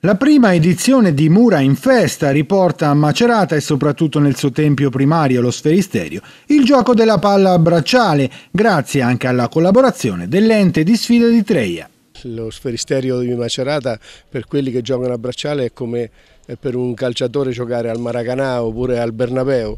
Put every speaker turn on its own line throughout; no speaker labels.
La prima edizione di Mura in Festa riporta a Macerata e soprattutto nel suo tempio primario, lo Sferisterio, il gioco della palla bracciale, grazie anche alla collaborazione dell'ente di sfida di Treia.
Lo Sferisterio di Macerata per quelli che giocano a bracciale è come per un calciatore giocare al Maracanà oppure al Bernabeu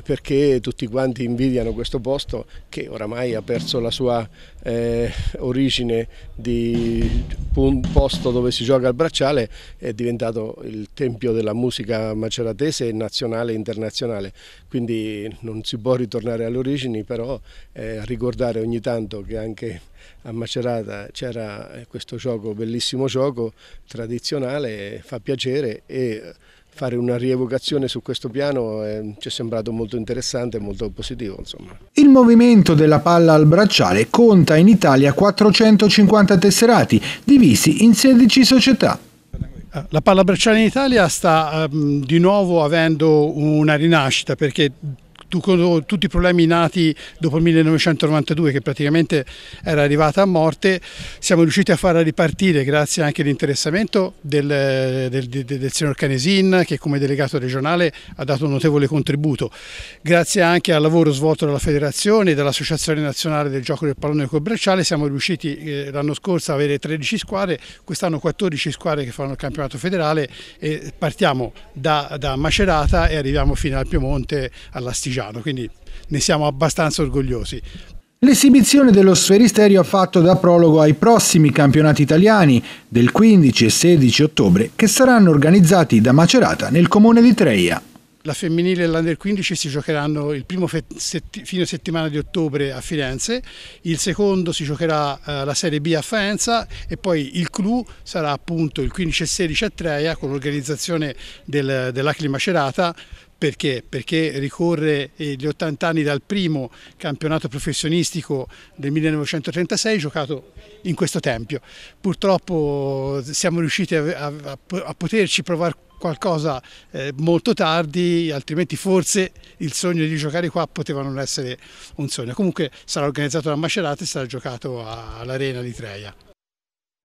perché tutti quanti invidiano questo posto che oramai ha perso la sua eh, origine di un posto dove si gioca al bracciale, è diventato il tempio della musica maceratese nazionale e internazionale, quindi non si può ritornare alle origini, però eh, ricordare ogni tanto che anche a Macerata c'era eh, questo gioco, bellissimo gioco tradizionale, fa piacere e fare una rievocazione su questo piano eh, ci è sembrato molto interessante e molto positivo. Insomma.
Il movimento della palla al bracciale conta in Italia 450 tesserati, divisi in 16 società.
La palla bracciale in Italia sta um, di nuovo avendo una rinascita perché tutti i problemi nati dopo il 1992 che praticamente era arrivata a morte, siamo riusciti a farla ripartire grazie anche all'interessamento del, del, del, del, signor Canesin che come delegato regionale ha dato un notevole contributo, grazie anche al lavoro svolto dalla federazione e dall'Associazione Nazionale del Gioco del Pallone col siamo riusciti eh, l'anno scorso a avere 13 squadre, quest'anno 14 squadre che fanno il campionato federale e partiamo da, da Macerata e arriviamo fino al Piemonte all'Astigiano. Reggiano, quindi ne siamo abbastanza orgogliosi.
L'esibizione dello sferisterio ha fatto da prologo ai prossimi campionati italiani del 15 e 16 ottobre che saranno organizzati da Macerata nel comune di Treia.
La femminile e l'under 15 si giocheranno il primo setti fine settimana di ottobre a Firenze, il secondo si giocherà eh, la Serie B a Faenza e poi il clou sarà appunto il 15 e 16 a Treia con l'organizzazione del, dell'Acli Macerata perché? Perché ricorre eh, gli 80 anni dal primo campionato professionistico del 1936 giocato in questo tempio. Purtroppo eh, siamo riusciti a, a, a poterci provare qualcosa eh, molto tardi, altrimenti forse il sogno di giocare qua poteva non essere un sogno. Comunque sarà organizzato la Macerata e sarà giocato all'Arena di Treia.